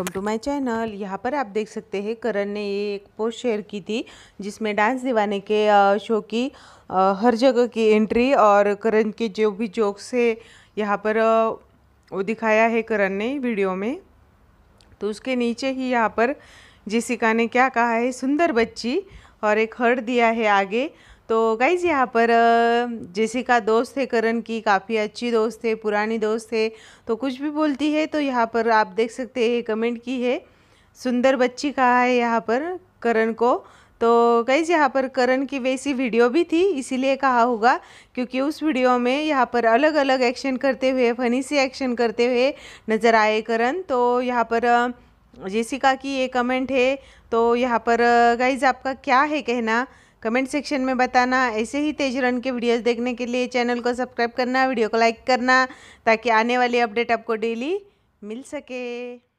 welcome to my channel यहाँ पर आप देख सकते हैं करण ने ये एक पोस्ट शेयर की थी जिसमें डांस दीवाने के शो की हर जगह की एंट्री और करण के जो भी जोक्स है यहाँ पर वो दिखाया है करण ने वीडियो में तो उसके नीचे ही यहाँ पर जेसिका ने क्या कहा है सुंदर बच्ची और एक हर्ड दिया है आगे तो गाइज़ यहाँ पर का दोस्त है करण की काफ़ी अच्छी दोस्त है पुरानी दोस्त है तो कुछ भी बोलती है तो यहाँ पर आप देख सकते हैं कमेंट की है सुंदर बच्ची कहा है यहाँ पर करण को तो गाइज यहाँ पर करण की वैसी वीडियो भी थी इसीलिए कहा होगा क्योंकि उस वीडियो में यहाँ पर अलग अलग एक्शन करते हुए फनी से एक्शन करते हुए नज़र आए करण तो यहाँ पर का की ये कमेंट है तो यहाँ पर गाइज आपका क्या है कहना कमेंट सेक्शन में बताना ऐसे ही तेज रन के वीडियोस देखने के लिए चैनल को सब्सक्राइब करना वीडियो को लाइक करना ताकि आने वाली अपडेट आपको डेली मिल सके